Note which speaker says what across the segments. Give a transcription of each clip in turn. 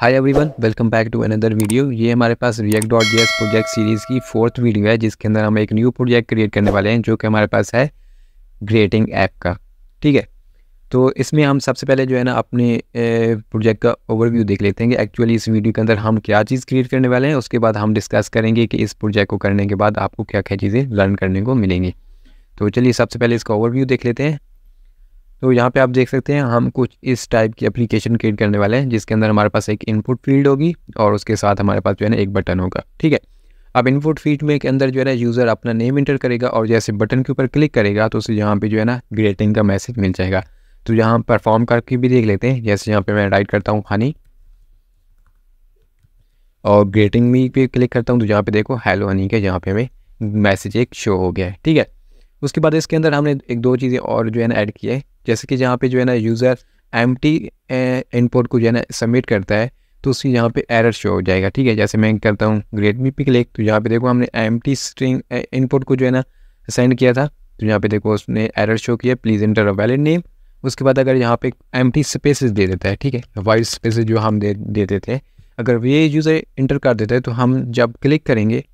Speaker 1: hi everyone welcome back to another video ये हमारे पास React dot G project series की फोर्थ वीडियो है जिसके अंदर हम एक न्यू प्रोजेक्ट क्रिएट करने वाले हैं जो कि हमारे पास है ग्रेटिंग ऐप का ठीक है तो इसमें हम सबसे पहले जो है ना अपने प्रोजेक्ट का ओवरव्यू देख लेते हैं कि एक्चुअली इस वीडियो के अंदर हम क्या चीज़ क्रिएट करने वाले हैं उसके बाद हम डिस्कस करेंगे कि इस प्रोजेक्ट को करने के बाद आपको क्या क्या चीज़ें लर्न करने को मिलेंगी तो चलिए सबसे पहले इसका ओवरव्यू देख लेते हैं तो यहाँ पे आप देख सकते हैं हम कुछ इस टाइप की एप्लीकेशन क्रिएट करने वाले हैं जिसके अंदर हमारे पास एक इनपुट फील्ड होगी और उसके साथ हमारे पास जो है ना एक बटन होगा ठीक है अब इनपुट फील्ड में के अंदर जो है ना यूज़र अपना नेम इंटर करेगा और जैसे बटन के ऊपर क्लिक करेगा तो उसे यहाँ पर जो है ना ग्रेटिंग का मैसेज मिल जाएगा तो यहाँ परफॉर्म करके भी देख लेते हैं जैसे यहाँ पर मैं राइट करता हूँ हनी और ग्रेटिंग में पे क्लिक करता हूँ तो यहाँ पे देखो हेलो हनी के यहाँ पर हमें मैसेज एक शो हो गया है ठीक है उसके बाद इसके अंदर हमने एक दो चीज़ें और जो है ना ऐड की है जैसे कि जहाँ पे जो है ना यूज़र एम टी इनपुट को जो है ना सबमिट करता है तो उसकी यहाँ पे एरर शो हो जाएगा ठीक है जैसे मैं करता हूँ ग्रेट मी पी क्लिक तो यहाँ पे देखो हमने एम टी स्ट्रिंग इनपुट को जो है ना सेंड किया था तो यहाँ पे देखो उसने एरर शो किया please enter a valid name उसके बाद अगर यहाँ पे एम टी स्पेसेस दे देता है ठीक है वाइट स्पेसेस जो हम दे देते थे अगर ये यूज़र इंटर कर देता है तो हम जब क्लिक करेंगे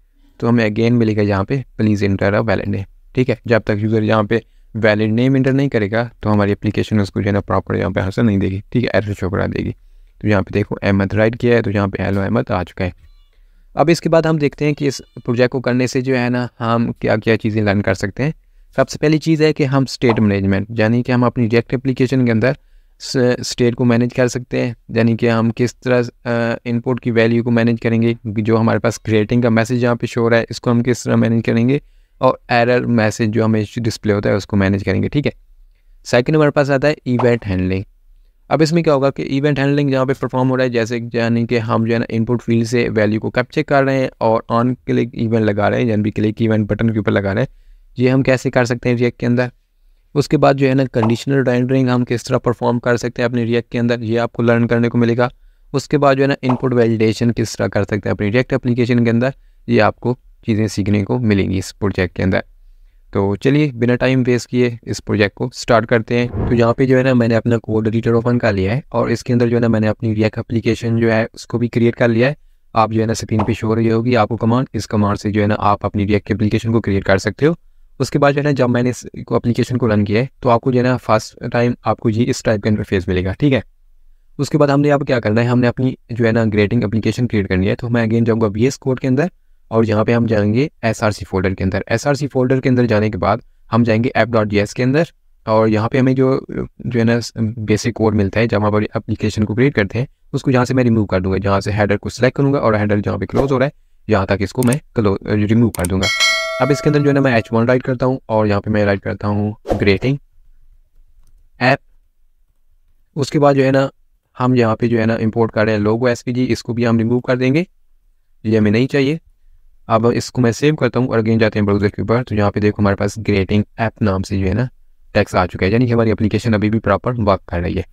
Speaker 1: तो हमें अगेन मिलेगा यहाँ पे please enter a valid name ठीक है जब तक यूज़र यहाँ पर वैलिड नेम इंटर नहीं करेगा तो हमारी एप्लीकेशन उसको जो है ना प्रॉपर यहाँ पे आंसर नहीं देगी ठीक है एड्रेस शो करा देगी तो यहाँ पे देखो अहमद राइट किया है तो यहाँ पे हेलो अहमद आ चुका है अब इसके बाद हम देखते हैं कि इस प्रोजेक्ट को करने से जो है ना हम क्या क्या चीज़ें लर्न कर सकते हैं सबसे पहली चीज़ है कि हम स्टेट मैनेजमेंट यानी कि हम अपनी डायरेक्ट एप्लीकेशन के अंदर स्टेट को मैनेज कर सकते हैं यानी कि हम किस तरह इनपुट की वैल्यू को मैनेज करेंगे जो हमारे पास क्रिएटिंग का मैसेज यहाँ पे शो रहा है इसको हम किस तरह मैनेज करेंगे और एरर मैसेज जो हमें डिस्प्ले होता है उसको मैनेज करेंगे ठीक है सेकेंड हमारे पास आता है इवेंट हैंडलिंग अब इसमें क्या होगा कि इवेंट हैंडलिंग जहाँ पे परफॉर्म हो रहा है जैसे यानी कि हम जो है ना इनपुट फील्ड से वैल्यू को कैप्चर कर रहे हैं और ऑन क्लिक इवेंट लगा रहे हैं यानी क्लिक इवेंट बटन के ऊपर लगा रहे हैं ये हम कैसे कर सकते हैं रिएक्ट के अंदर उसके बाद जो है ना कंडीशनल रेंडरिंग हम किस तरह परफॉर्म कर सकते हैं अपने रिएक्ट के अंदर ये आपको लर्न करने को मिलेगा उसके बाद जो है ना इनपुट वैलिडेशन किस तरह कर सकते हैं अपनी रिएक्ट एप्लीकेशन के अंदर ये आपको चीज़ें सीखने को मिलेंगी इस प्रोजेक्ट के अंदर तो चलिए बिना टाइम वेस्ट किए इस प्रोजेक्ट को स्टार्ट करते हैं तो यहाँ पे जो है ना मैंने अपना कोड एडिटर ओपन कर लिया है और इसके अंदर जो है ना मैंने अपनी रिएक्ट एप्लीकेशन जो है उसको भी क्रिएट कर लिया है आप जो है ना स्क्रीन पे शो हो रही होगी आपको कमांड इस कमांड से जो है ना आप अपनी रिएक्ट एप्लीकेशन को क्रिएट कर सकते हो उसके बाद जो है ना जब मैंने इस एप्लीकेशन को रन किया है तो आपको जो है ना फर्स्ट टाइम आपको ये इस टाइप का इंटरफेस मिलेगा ठीक है उसके बाद हमने आप क्या करना है हमने अपनी जो है ना ग्रेटिंग एप्लीकेशन क्रिएट करनी है तो मैं अगेन जाऊँगा बी कोड के अंदर और यहाँ पे हम जाएंगे एस फोल्डर के अंदर एस फोल्डर के अंदर जाने के बाद हम जाएंगे एप डॉट के अंदर और यहाँ पे हमें जो जो है ना बेसिक कोड मिलता है जब हम एप्लीकेशन को क्रिएट करते हैं उसको यहाँ से मैं रिमूव कर दूंगा जहाँ से हैडर को सिलेक्ट करूँगा और हैडर जहाँ पे क्लोज हो रहा है यहाँ तक इसको मैं क्लोज रिमूव कर दूंगा अब इसके अंदर जो है ना मैं एच वन राइट करता हूँ और यहाँ पे मैं राइट करता हूँ ग्रेटिंग ऐप उसके बाद जो है ना हम यहाँ पे जो है ना इम्पोर्ट कर रहे हैं लोगो एस इसको भी हम रिमूव कर देंगे ये हमें नहीं चाहिए अब इसको मैं सेव करता हूँ और अगेन जाते हैं ब्राउज़र के ऊपर तो यहाँ पे देखो हमारे पास ग्रेटिंग ऐप नाम से जो है ना टैक्स आ चुका है यानी कि हमारी एप्लीकेशन अभी भी प्रॉपर वर्क कर रही है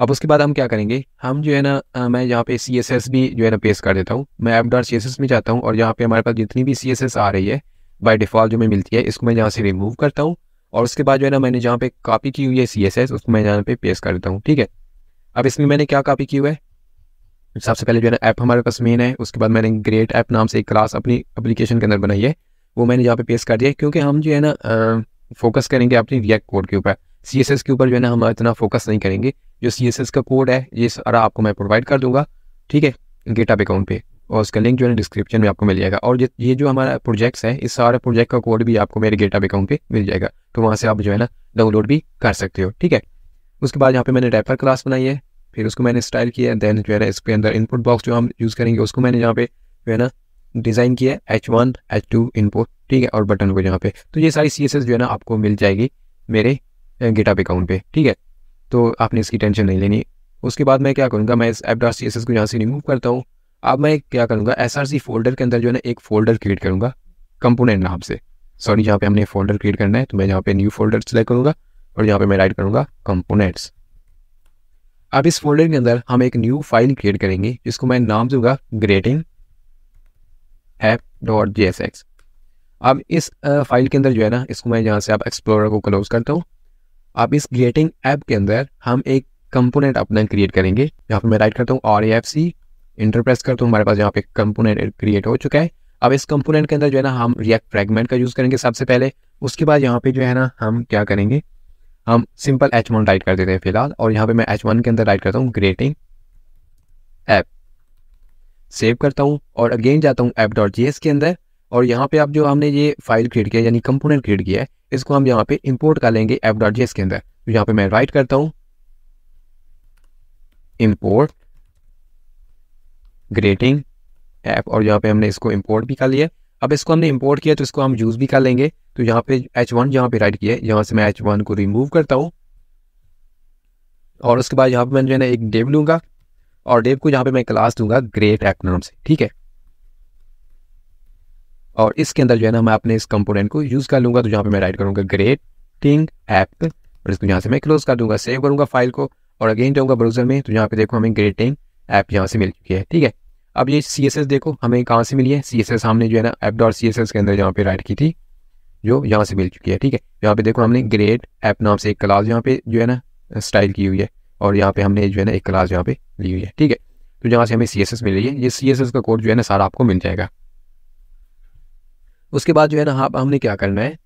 Speaker 1: अब उसके बाद हम क्या करेंगे हम जो है ना मैं यहाँ पे सी एस एस भी जो है ना पेश कर देता हूँ मैं app dot C S S में जाता हूँ और यहाँ पे हमारे पास जितनी भी सी एस एस आ रही है बाई डिफ़ॉल्ट जो मैं मिलती है इसको मैं यहाँ से रिमूव करता हूँ और उसके बाद जो है ना मैंने जहाँ पे कॉपी की हुई है सी एस एस उसको मैं यहाँ पे पेश कर देता हूँ ठीक है अब इसमें मैंने क्या कॉपी की हुआ है सबसे पहले जो है ना ऐप हमारे पास मेन है उसके बाद मैंने ग्रेट ऐप नाम से एक क्लास अपनी अपलिकेशन के अंदर बनाई है वो मैंने यहाँ पे पेश कर दिया क्योंकि हम जो है ना फोकस करेंगे अपनी रिएक्ट कोड के ऊपर सी एस एस के ऊपर जो है ना हम इतना फोकस नहीं करेंगे जो सी एस एस का कोड है ये सारा आपको मैं प्रोवाइड कर दूंगा ठीक है गेट ऐप अकाउंट पे और उसका लिंक जो है डिस्क्रिप्शन में आपको मिल जाएगा और ये जो हमारा प्रोजेक्ट्स है इस सारे प्रोजेक्ट का कोड भी आपको मेरे गेटअप अकाउंट पे मिल जाएगा तो वहाँ से आप जो है ना डाउनलोड भी कर सकते हो ठीक है उसके बाद यहाँ पे मैंने रेफर क्लास बनाई है फिर उसको मैंने स्टाइल किया देन जो है ना इसके अंदर इनपुट बॉक्स जो हम यूज़ करेंगे उसको मैंने यहाँ पे जो है ना डिज़ाइन किया H one H two input ठीक है और बटन को यहाँ पे तो ये सारी सी एस एस जो है ना आपको मिल जाएगी मेरे गिटअप अकाउंट पे ठीक है तो आपने इसकी टेंशन नहीं लेनी उसके बाद मैं क्या करूँगा मैं इस app dot C S S को यहाँ से रिमूव करता हूँ अब मैं क्या करूँगा एस आर सी फोल्डर के अंदर जो है ना एक फोल्डर क्रिएट करूँगा कंपोनेंट नाम से सॉरी यहाँ पे हमने फोल्डर क्रिएट करना है तो मैं यहाँ पे न्यू फोल्डर सेलेक्ट करूँगा और यहाँ पे मैं राइट करूँगा कंपोनेंट्स अब इस फोल्डर के अंदर हम एक न्यू फाइल क्रिएट करेंगे जिसको मैं नाम दूंगा ग्रेटिंग एप डॉट जी अब इस फाइल के अंदर जो है ना इसको मैं यहाँ से आप एक्सप्लोरर को क्लोज करता हूँ अब इस ग्रेटिंग ऐप के अंदर हम एक कंपोनेंट अपना क्रिएट करेंगे यहाँ पर मैं राइट करता हूँ आर एफ सी इंटरप्रेस करता हूँ हमारे पास यहाँ पे कंपोनेंट क्रिएट हो चुका है अब इस कंपोनेंट के अंदर जो है ना हम रिएक्ट फ्रेगमेंट का यूज़ करेंगे सबसे पहले उसके बाद यहाँ पे जो है ना हम क्या करेंगे हम सिंपल एच वन राइट कर देते हैं फिलहाल और यहाँ पे मैं एच वन के अंदर राइट करता हूँ ग्रेटिंग ऐप सेव करता हूँ और अगेन जाता हूँ ऐप डॉट जी के अंदर और यहाँ पे आप जो हमने ये फाइल क्रिएट किया यानी कंपोनेंट क्रिएट किया है इसको हम यहाँ पे इंपोर्ट कर लेंगे ऐप डॉट जी के अंदर तो यहाँ पे मैं राइट करता हूँ इंपोर्ट ग्रेटिंग ऐप और यहाँ पे हमने इसको इंपोर्ट भी कर लिया अब इसको हमने इंपोर्ट किया तो इसको हम यूज़ भी कर लेंगे तो यहाँ पे एच वन यहाँ पे राइट किया है यहाँ से मैं एच वन को रिमूव करता हूँ और उसके बाद यहाँ पे मैं जो है ना एक डेव लूंगा और डेव को यहाँ पे मैं क्लास दूंगा ग्रेट एक्ट नाम से ठीक है और इसके अंदर जो है ना मैं अपने इस कंपोनेंट को यूज़ कर लूंगा तो यहाँ पे मैं राइट करूंगा ग्रेट टिंग एक्ट और इसको यहाँ से मैं क्लोज कर दूंगा सेव करूँगा फाइल को और अगेन जाऊंगा ब्राउजर में तो यहाँ पे देखो हमें ग्रेटिंग ऐप यहाँ से मिल चुकी है ठीक है अब ये सी देखो हमें कहाँ से मिली है सी हमने जो है ना एप डॉट सी के अंदर यहाँ पे राइट की थी जो यहाँ से मिल चुकी है ठीक है यहाँ पे देखो हमने ग्रेड ऐप नाम से एक क्लास यहाँ पे जो है ना स्टाइल की हुई है और यहाँ पे हमने जो है ना एक क्लास यहाँ पे ली हुई है ठीक है तो यहाँ से हमें सी एस एस मिल रही है ये सी एस एस का कोड जो है ना सारा आपको मिल जाएगा उसके बाद जो है ना आप हमने क्या करना है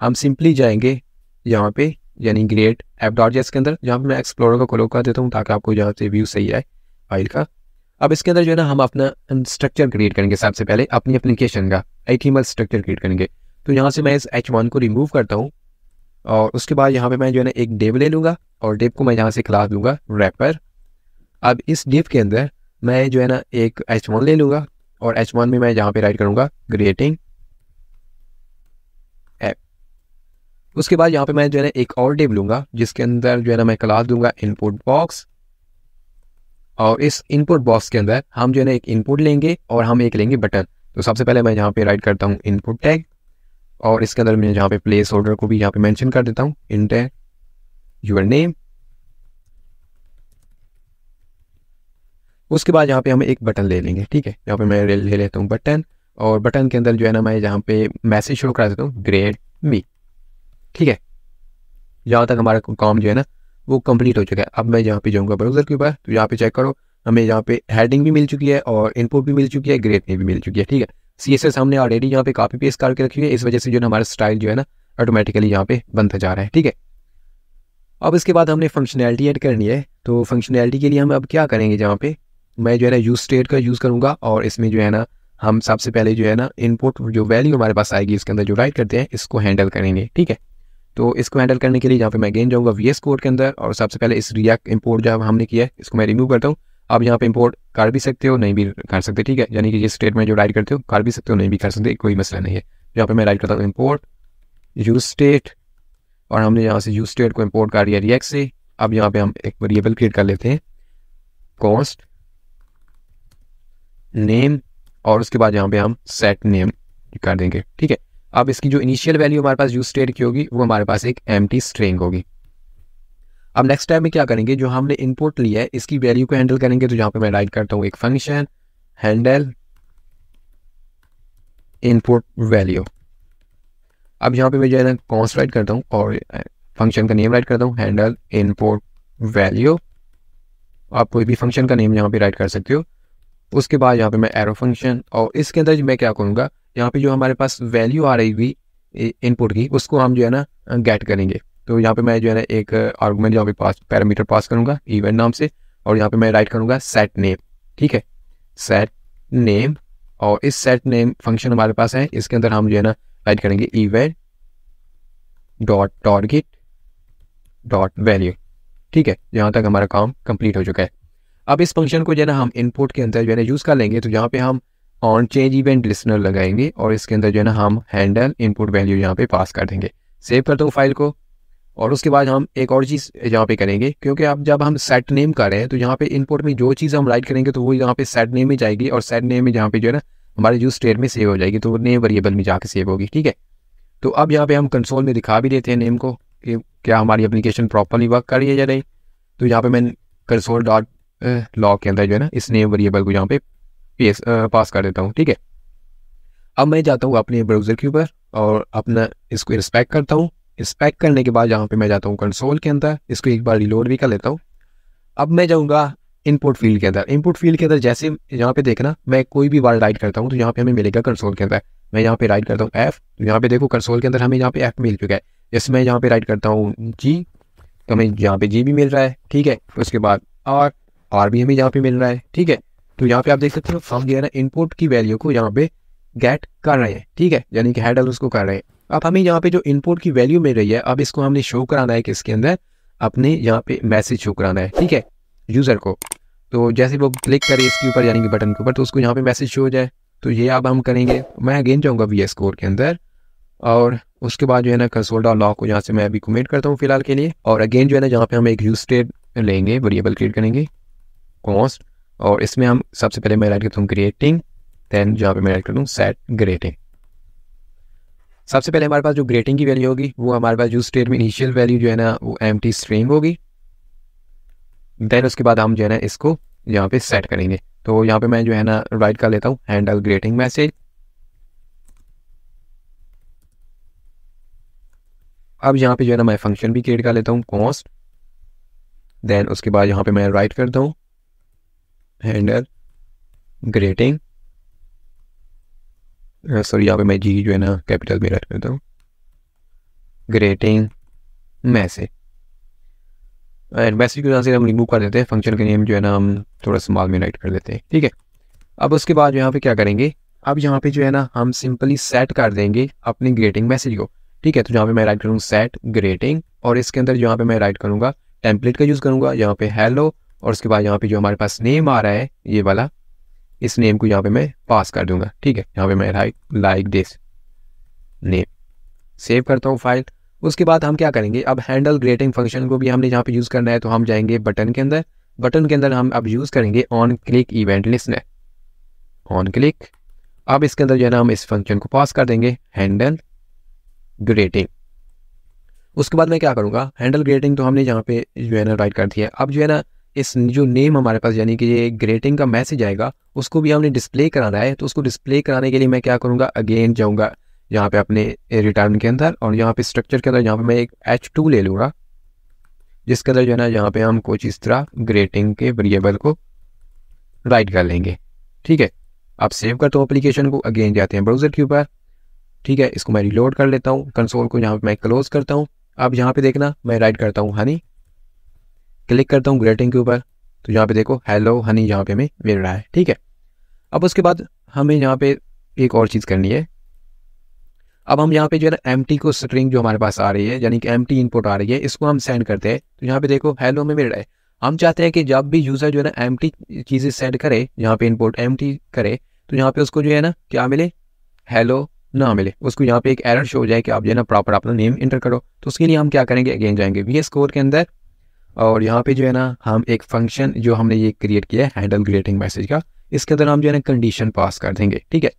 Speaker 1: हम सिंपली जाएंगे यहाँ पे यानी ग्रेट ऐप डॉट जेस के अंदर जहाँ पे मैं एक्सप्लोरर का क्लोक कर देता हूँ ताकि आपको यहाँ से व्यू सही आए फाइल का अब इसके अंदर जो है ना हम अपना स्ट्रक्चर क्रिएट करेंगे सबसे पहले अपनी एप्लीकेशन का एटीमल स्ट्रक्चर क्रिएट करेंगे तो यहाँ से मैं इस एच वन को रिमूव करता हूँ और उसके बाद यहाँ पे मैं जो है ना एक डेव ले लूँगा और डेव को मैं यहाँ से क्लास दूंगा रैपर अब इस डेप के अंदर मैं जो है ना एक एच वन ले लूँगा और एच वन में मैं यहाँ पे राइट करूँगा ग्रिएटिंग ऐप उसके बाद यहाँ पे मैं जो है ना एक और डेव लूँगा जिसके अंदर जो है ना मैं क्लास दूंगा इनपुट बॉक्स और इस इनपुट बॉक्स के अंदर हम जो है ना एक इनपुट लेंगे और हम एक लेंगे बटन तो सबसे पहले मैं यहाँ पे राइट करता हूँ इनपुट टैग और इसके अंदर मैं यहाँ पे प्लेस होल्डर को भी यहाँ पे मेंशन कर देता हूँ इंट है यूर नेम उसके बाद यहाँ पे हम एक बटन ले लेंगे ठीक है यहाँ पे मैं ले, ले लेता हूँ बटन और बटन के अंदर जो है ना मैं यहाँ पे मैसेज शो करा देता हूँ ग्रेड मी ठीक है यहाँ तक हमारा काम जो है ना वो कंप्लीट हो चुका है अब मैं यहाँ पे जाऊँगा ब्राउज़र के ऊपर तो यहाँ पे चेक करो हमें यहाँ पे हेडिंग भी मिल चुकी है और इनपुट भी मिल चुकी है ग्रेड भी मिल चुकी है ठीक है सी एस एस हमने ऑलरेडी यहाँ पे कापी पेस्ट करके रखी है इस वजह से जो है हमारा स्टाइल जो है ना ऑटोमेटिकली यहाँ पे बनता जा रहा है ठीक है अब इसके बाद हमने फंक्शनैलिटी एड करनी है तो फंक्शनैलिटी के लिए हम अब क्या करेंगे जहाँ पे मैं जो है ना यूज स्टेट का यूज़ करूँगा और इसमें जो है ना हम सबसे पहले जो है ना इनपुट जो वैल्यू हमारे पास आएगी इसके अंदर जो राइट करते हैं इसको हैंडल करेंगे ठीक है तो इसको हैंडल करने के लिए यहाँ पे मैं गेंद जाऊँगा वी एस कोड के अंदर और सबसे पहले इस रिएक्ट इम्पोर्ट जो हमने किया है इसको मैं रिमूव करता हूँ आप यहाँ पे इंपोर्ट कर भी सकते हो नहीं भी कर सकते ठीक है यानी कि जिस स्टेट में जो राइट करते हो कर भी सकते हो नहीं भी कर सकते कोई मसला नहीं है यहाँ पे मैं राइट करता हूँ इम्पोर्ट यू स्टेट और हमने यहाँ से यू स्टेट को इम्पोर्ट कर दिया रिएक्ट से अब यहाँ पे हम एक वेरिएबल क्रिएट कर लेते हैं कॉस्ट नेम और उसके बाद यहाँ पे हम सेट नेम कर देंगे ठीक है अब इसकी जो इनिशियल वैल्यू हमारे पास यू स्टेट की होगी वो हमारे पास एक एम स्ट्रिंग होगी अब नेक्स्ट टाइम में क्या करेंगे जो हमने इनपुट लिया है इसकी वैल्यू को हैंडल करेंगे तो यहाँ पे मैं राइट करता हूँ एक फंक्शन हैंडल इनपुट वैल्यू अब यहाँ पे मैं जो है ना कॉन्स राइट करता हूँ और फंक्शन का नेम राइट करता हूँ हैंडल इनपुट वैल्यू आप कोई भी फंक्शन का नेम यहाँ पे राइट कर सकते हो उसके बाद यहाँ पे मैं एरो फंक्शन और इसके अंदर मैं क्या करूँगा यहाँ पे जो हमारे पास वैल्यू आ रही हुई इनपुट की उसको हम जो है ना गेट करेंगे तो यहाँ पे मैं जो है ना एक आर्गूमेंट यहाँ पे पास पैरामीटर पास करूँगा इवेंट नाम से और यहाँ पे मैं राइट करूंगा सेट नेम ठीक है सेट नेम और इस सेट नेम फंक्शन हमारे पास है इसके अंदर हम जो है ना राइट करेंगे event dot target dot value ठीक है यहाँ तक हमारा काम कंप्लीट हो चुका है अब इस फंक्शन को जो है ना हम इनपुट के अंदर जो है ना यूज़ कर लेंगे तो यहाँ पे हम ऑन चेंज इवेंट लिसनर लगाएंगे और इसके अंदर जो है ना हम हैंडल इनपुट वैल्यू यहाँ पे पास कर देंगे सेव कर दो फाइल को और उसके बाद हम एक और चीज़ यहाँ पे करेंगे क्योंकि आप जब हम सेट नेम कर रहे हैं तो यहाँ पे इनपुट में जो चीज़ हम राइट करेंगे तो वो यहाँ पे सेट नेम में जाएगी और सेट नेम में जहाँ पे जो है ना हमारे यूज स्टेट में सेव हो जाएगी तो वो नेम वेरिएबल में जाके सेव होगी ठीक है तो अब यहाँ पे हम कंसोल में दिखा भी देते हैं नेम को कि क्या हमारी अप्लीकेशन प्रॉपरली वर्क कर रही है या नहीं तो यहाँ पे मैं कंसोल डॉट लॉक के अंदर जो है ना इस नेम वेरिएबल को यहाँ पे पेस पास कर देता हूँ ठीक है अब मैं जाता हूँ अपने ब्राउज़र के ऊपर और अपना इसको इंस्पेक्ट करता हूँ इस पैक करने के बाद यहाँ पे मैं जाता हूँ कंसोल के अंदर इसको एक बार रिलोड भी कर लेता हूँ अब मैं जाऊँगा इनपुट फील्ड के अंदर इनपुट फील्ड के अंदर जैसे यहाँ पे देखना मैं कोई भी बार राइट करता हूँ तो यहाँ पे हमें मिलेगा कंसोल के अंदर मैं यहाँ पे राइट करता हूँ एफ तो यहाँ पे देखो कंसोल के अंदर हमें यहाँ पे एफ मिल चुका है जैसे मैं यहाँ पे राइट करता हूँ जी तो हमें यहाँ पे जी भी मिल रहा है ठीक है उसके बाद आर आर भी हमें यहाँ पे मिल रहा है ठीक है तो यहाँ पे आप देख सकते हो फॉर्म जो है ना इनपुट की वैल्यू को यहाँ पे गेट कर रहे हैं ठीक है यानी कि हैडल उसको कर रहे हैं अब हमें यहाँ पे जो इनपुट की वैल्यू मिल रही है अब इसको हमने शो कराना है किसके अंदर अपने यहाँ पे मैसेज शो कराना है ठीक है यूज़र को तो जैसे वो क्लिक करे इसके ऊपर यानी कि बटन के ऊपर तो उसको यहाँ पे मैसेज शो हो जाए तो ये अब हम करेंगे मैं अगेन जाऊँगा वी एस कोड के अंदर और उसके बाद जो है ना कंसोल डॉट लॉक को यहाँ से मैं अभी कमेंट करता हूँ फिलहाल के लिए और अगेन जो है ना जहाँ पे हम एक यूज स्टेट लेंगे वेरिएबल क्रिएट करेंगे कॉस्ट और इसमें हम सबसे पहले मैं राइट करता हूँ क्रिएटिंग देन जहाँ पे मैं राइट करता हूँ सेट ग्रेटिंग सबसे पहले हमारे पास जो ग्रेटिंग की वैल्यू होगी वो हमारे पास जो स्टेट में इनिशियल वैल्यू जो है ना वो एम टी स्ट्रिंग होगी देन उसके बाद हम जो है ना इसको यहाँ पे सेट करेंगे तो यहाँ पे मैं जो है ना राइट कर लेता हूँ हैंडल ग्रेटिंग मैसेज अब यहाँ पे जो है ना मैं फंक्शन भी क्रिएट कर लेता हूँ कॉस्ट देन उसके बाद यहाँ पे मैं राइट करता हूँ हैंडल ग्रेटिंग सॉरी uh, यहाँ पे मैं जी जो है ना कैपिटल में रख देता हूँ ग्रेटिंग मैसेज एंड मैसेज को यहाँ से हम रिमूव कर देते हैं फंक्शन के नेम जो है ना हम थोड़ा स्मॉल में राइट कर देते हैं ठीक है अब उसके बाद यहाँ पे क्या करेंगे अब यहाँ पे जो है ना हम सिंपली सेट कर देंगे अपने ग्रेटिंग मैसेज को ठीक है तो जहाँ पे मैं राइट करूँगा सेट ग्रेटिंग और इसके अंदर जहाँ पे मैं राइट करूँगा टेम्पलेट का यूज़ करूँगा यहाँ पे हेलो और उसके बाद यहाँ पे जो हमारे पास नेम आ रहा है ये वाला इस नेम को यहाँ पे मैं पास कर दूंगा ठीक है यहाँ पे मैं write like this name save करता हूँ फाइल उसके बाद हम क्या करेंगे अब हैंडल ग्रेटिंग फंक्शन को भी हमने यहाँ पे यूज़ करना है तो हम जाएंगे बटन के अंदर बटन के अंदर हम अब यूज़ करेंगे on click event list on click अब इसके अंदर जो है ना हम इस फंक्शन को पास कर देंगे हैंडल ग्रेटिंग उसके बाद मैं क्या करूंगा हैंडल ग्रेटिंग तो हमने यहाँ पे जो है ना राइट कर दिया अब जो है ना इस जो नेम हमारे पास यानी कि ये ग्रेटिंग का मैसेज आएगा उसको भी हमने डिस्प्ले कराना है तो उसको डिस्प्ले कराने के लिए मैं क्या करूँगा अगेन जाऊँगा यहाँ पे अपने रिटर्न के अंदर और यहाँ पे स्ट्रक्चर के अंदर यहाँ पे मैं एक एच टू ले लूँगा जिसके अंदर जो है ना यहाँ पे हम कुछ इस तरह ग्रेटिंग के वेरिएबल को राइट कर लेंगे ठीक है आप सेव करते हो अप्लीकेशन को अगेन जाते हैं ब्राउज़र के ऊपर ठीक है इसको मैं रिलोड कर लेता हूँ कंसोल को यहाँ पे मैं क्लोज करता हूँ अब यहाँ पे देखना मैं राइट करता हूँ हनी हाँ क्लिक करता हूँ ग्रेटिंग के ऊपर तो यहाँ पे देखो हेलो हनी यहाँ पे हमें मिल रहा है ठीक है अब उसके बाद हमें यहाँ पे एक और चीज़ करनी है अब हम यहाँ पे जो है ना एम को स्ट्रिंग जो हमारे पास आ रही है यानी कि एम इनपुट आ रही है इसको हम सेंड करते हैं तो यहाँ पे देखो हेलो में मिल रहा है हम चाहते हैं कि जब भी यूज़र जो है ना एम चीज़ें सेंड करे यहाँ पे इनपुट एम करे तो यहाँ पे उसको जो है ना क्या मिले हेलो ना मिले उसको यहाँ पे एक एरर शो हो जाए कि आप जो है ना प्रॉपर अपना नेम इंटर करो तो उसके लिए हम क्या करेंगे अगेन जाएंगे वी एस के अंदर और यहाँ पे जो है ना हम एक फंक्शन जो हमने ये क्रिएट किया है हैंडल क्रिएटिंग मैसेज का इसके अंदर हम जो है ना कंडीशन पास कर देंगे ठीक है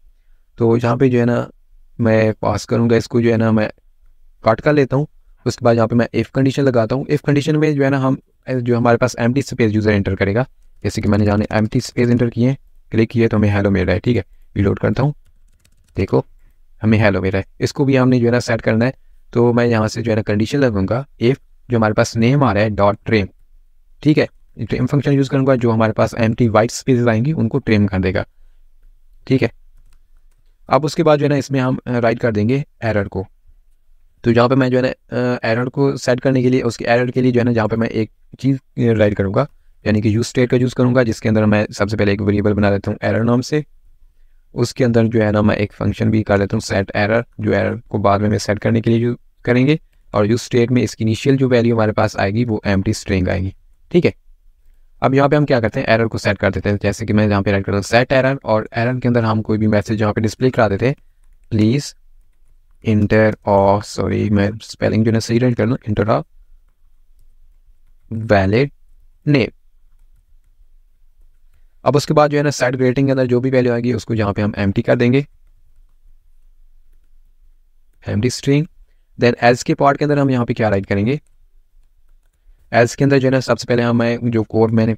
Speaker 1: तो यहाँ पे जो है ना मैं पास करूँगा इसको जो है ना मैं काट कर लेता हूँ उसके बाद यहाँ पे मैं इफ़ कंडीशन लगाता हूँ इफ़ कंडीशन में जो है ना हम जो हमारे पास एम स्पेस यूज़र एंटर करेगा जैसे कि मैंने जाने एम स्पेस एंटर किए क्लिक किए तो हमें हेलो मिल रहा है ठीक है रीलोड करता हूँ देखो हमें हेलो मिल रहा है इसको भी हमने जो है ना सेट करना है तो मैं यहाँ से जो है ना कंडीशन लगूँगा इफ़ जो हमारे पास नेम आ रहा है डॉट ट्रेम ठीक है ट्रेम फंक्शन यूज़ करूंगा जो हमारे पास एम टी वाइट स्पेसेस आएंगी उनको ट्रेम कर देगा ठीक है अब उसके बाद जो है ना इसमें हम राइट कर देंगे एरर को तो जहाँ पे मैं जो है ना एरर को सेट करने के लिए उसके एरर के लिए जो है ना जहाँ पे मैं एक चीज़ राइट करूँगा यानी कि यूज स्टेट का यूज़ करूँगा जिसके अंदर मैं सबसे पहले एक वेरिएबल बना लेता हूँ एरर नाम से उसके अंदर जो है ना मैं एक फंक्शन भी कर लेता हूँ सेट एरर जो एरर को बाद में सेट करने के लिए यूज करेंगे और यूज स्टेट में इसकी इनिशियल जो वैल्यू हमारे पास आएगी वो एम स्ट्रिंग आएगी ठीक है अब यहाँ पे हम क्या करते हैं एरर को सेट कर देते हैं जैसे कि मैं यहाँ पे राइट करता हूँ सेट एरर और एरर के अंदर हम कोई भी मैसेज यहाँ पे डिस्प्ले करा देते हैं प्लीज़ इंटर ऑफ सॉरी मैं स्पेलिंग जो है सही राइट कर लूँ इंटर ऑफ वैलिड नेम अब उसके बाद जो है ना सेट ग्रेटिंग के अंदर जो भी वैल्यू आएगी उसको यहाँ पे हम एम कर देंगे एम स्ट्रिंग देन एज के पार्ट के अंदर हम यहाँ पे क्या राइट करेंगे एज के अंदर जो है ना सबसे पहले हमें जो कोड मैंने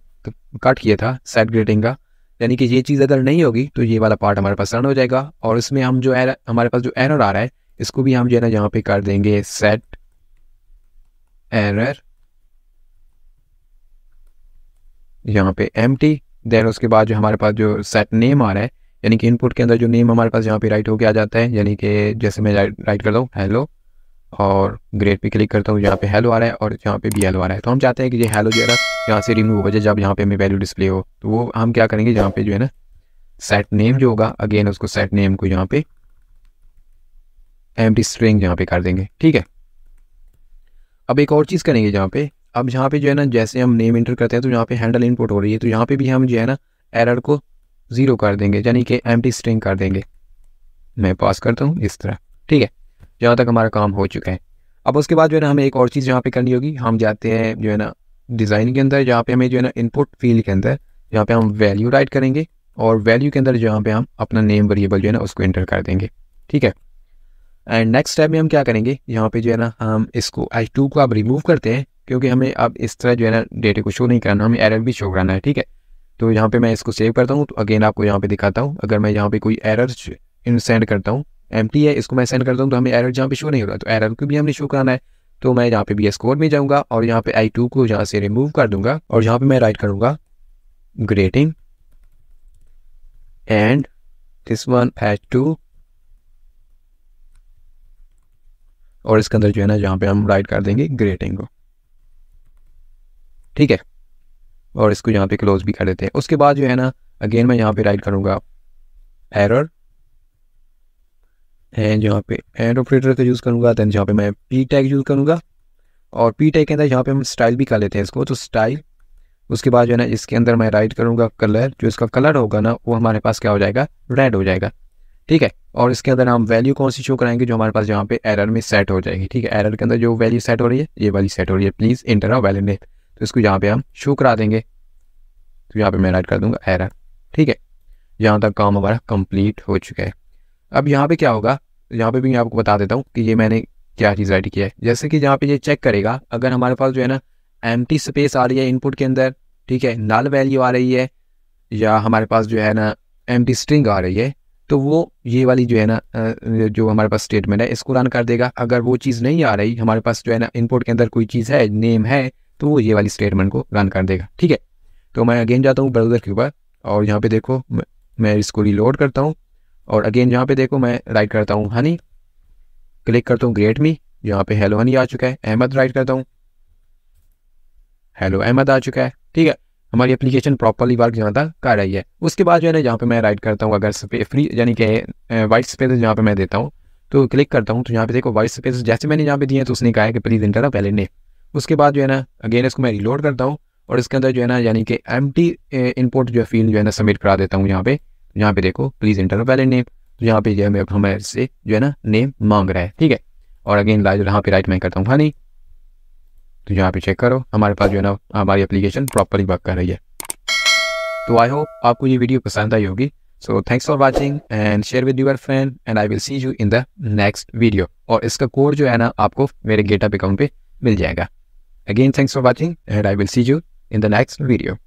Speaker 1: कट किया था सेट ग्रेडिंग का यानी कि ये चीज़ अगर नहीं होगी तो ये वाला पार्ट हमारे पास रन हो जाएगा और इसमें हम जो एर, हमारे पास जो एरर आ रहा है इसको भी हम जो है ना यहाँ पे कर देंगे सेट एरर यहाँ पे एम टी देन उसके बाद जो हमारे पास जो सेट नेम आ रहा है यानी कि इनपुट के अंदर जो नेम हमारे पास यहाँ पे राइट होके आ जाता है यानी कि जैसे मैं राइट कर दूँ हेलो और ग्रेड पे क्लिक करता हूँ यहाँ पे हेलो आ रहा है और यहाँ पे भी हेलो आ रहा है तो हम चाहते हैं कि ये हेलो जो है ना यहाँ से रिमूव हो जाए जब यहाँ पे हमें वैल्यू डिस्प्ले हो तो वो हम क्या करेंगे यहाँ पे जो है ना सेट नेम जो होगा अगेन उसको सेट नेम को यहाँ पे एम स्ट्रिंग यहाँ पे कर देंगे ठीक है अब एक और चीज़ करेंगे यहाँ पे अब यहाँ पे जो है ना जैसे हम नेम इंटर करते हैं तो यहाँ पे हैंडल इनपुट हो रही है तो यहाँ पे भी हम जो है ना एरर को ज़ीरो कर देंगे यानी कि एम स्ट्रिंग कर देंगे मैं पास करता हूँ इस तरह ठीक है जहाँ तक हमारा काम हो चुका है अब उसके बाद जो है ना हमें एक और चीज़ यहाँ पे करनी होगी हम जाते हैं जो है ना डिज़ाइन के अंदर जहाँ पे हमें जो है ना इनपुट फील्ड के अंदर जहाँ पे हम वैल्यू राइट करेंगे और वैल्यू के अंदर जहाँ पे हम अपना नेम वेरिएबल जो है ना उसको इंटर कर देंगे ठीक है एंड नेक्स्ट स्टेप में हम क्या करेंगे यहाँ पे जो है ना हम इसको एच टू को आप रिमूव करते हैं क्योंकि हमें अब इस तरह जो है ना डेटे को शो नहीं करना हमें एरर भी शो कराना है ठीक है तो यहाँ पे मैं इसको सेव करता हूँ तो अगेन आपको यहाँ पे दिखाता हूँ अगर मैं यहाँ पे कोई एरर इन सेंड करता हूँ एम है इसको मैं सेंड करता हूँ तो हमें एरर जहाँ पे शो नहीं होगा तो एरर को भी हमने शो कराना है तो मैं यहाँ पे बी एस कोड में जाऊँगा और यहाँ पे आई टू को यहाँ से रिमूव कर दूंगा और यहाँ पे मैं राइट करूँगा greeting and this one H two और इसके अंदर जो है ना यहाँ पे हम राइट कर देंगे ग्रेटिंग को ठीक है और इसको यहाँ पे क्लोज भी कर देते हैं उसके बाद जो है ना अगेन मैं यहाँ पे राइट करूँगा एरर एंड यहाँ पे एंड ऑपरेटर का यूज़ करूँगा दैन यहाँ पे मैं पी टैग यूज़ करूँगा और पी टैग के अंदर यहाँ पे हम स्टाइल भी कर लेते हैं इसको तो स्टाइल उसके बाद जो है ना इसके अंदर मैं राइट करूँगा कलर जो इसका कलर होगा ना वो हमारे पास क्या हो जाएगा रेड हो जाएगा ठीक है और इसके अंदर हम वैल्यू कौन सी शो कराएंगे जो हमारे पास यहाँ पे एरर में सेट हो जाएगी ठीक है एरर के अंदर जो वैल्यू सेट हो रही है ये वाली सेट हो रही है प्लीज़ इंटर और वैलिड तो इसको यहाँ पे हम शो करा देंगे तो यहाँ पे मैं राइट कर दूंगा एरर ठीक है यहाँ तक काम हमारा कंप्लीट हो चुका है अब यहाँ पे क्या होगा यहाँ पे भी मैं आपको बता देता हूँ कि ये मैंने क्या चीज़ राइट किया है जैसे कि यहाँ पे ये चेक करेगा अगर हमारे पास जो है ना एम स्पेस आ रही है इनपुट के अंदर ठीक है नल वैल्यू आ रही है या हमारे पास जो है ना एम स्ट्रिंग आ रही है तो वो ये वाली जो है ना जो हमारे पास स्टेटमेंट है इसको रन कर देगा अगर वो चीज़ नहीं आ रही हमारे पास जो है ना इनपुट के अंदर कोई चीज़ है नेम है तो वो ये वाली स्टेटमेंट को रन कर देगा ठीक है तो मैं अगेन जाता हूँ ब्राउज़र के ऊपर और यहाँ पे देखो मैं इसको रिलोड करता हूँ और अगेन यहाँ पे देखो मैं राइट करता हूँ हनी क्लिक करता हूँ ग्रेट मी यहाँ पे हेलो हनी आ चुका है अहमद राइट करता हूँ हेलो अहमद आ चुका है ठीक है हमारी एप्लीकेशन प्रॉपरली वर्क जहाँ तक कर रही है उसके बाद जो है ना जहाँ पे मैं राइट करता हूँ अगर स्पे फ्री यानी कि वाइट स्पेस जहाँ पे मैं देता हूँ तो क्लिक करता हूँ तो यहाँ पे देखो वाइट स्पेस जैसे मैंने यहाँ पे दिए तो उसने कहा है कि प्लीज़ इंटर पहले ने उसके बाद जो है ना अगेन इसको मैं रिलोड करता हूँ और इसके अंदर जो है ना यानी कि एम इनपुट जो है फील्ड जो है ना सबमिट करा देता हूँ यहाँ पे तो यहाँ पे देखो प्लीज इंटर वैलिड नेम तो यहाँ पे जो है हमें से जो है ना नेम मांग रहा है ठीक है और अगेन लाइज यहाँ पे राइट मैं करता हूँ हाँ नहीं तो यहाँ पे चेक करो हमारे पास जो है ना हमारी एप्लीकेशन प्रॉपरली वर्क कर रही है तो आई होप आपको ये वीडियो पसंद आई होगी so thanks for watching and share with your friend and I will see you in the next video और इसका कोड जो है ना आपको मेरे गेटअप अकाउंट पे मिल जाएगा again thanks for watching and I will see you in the next video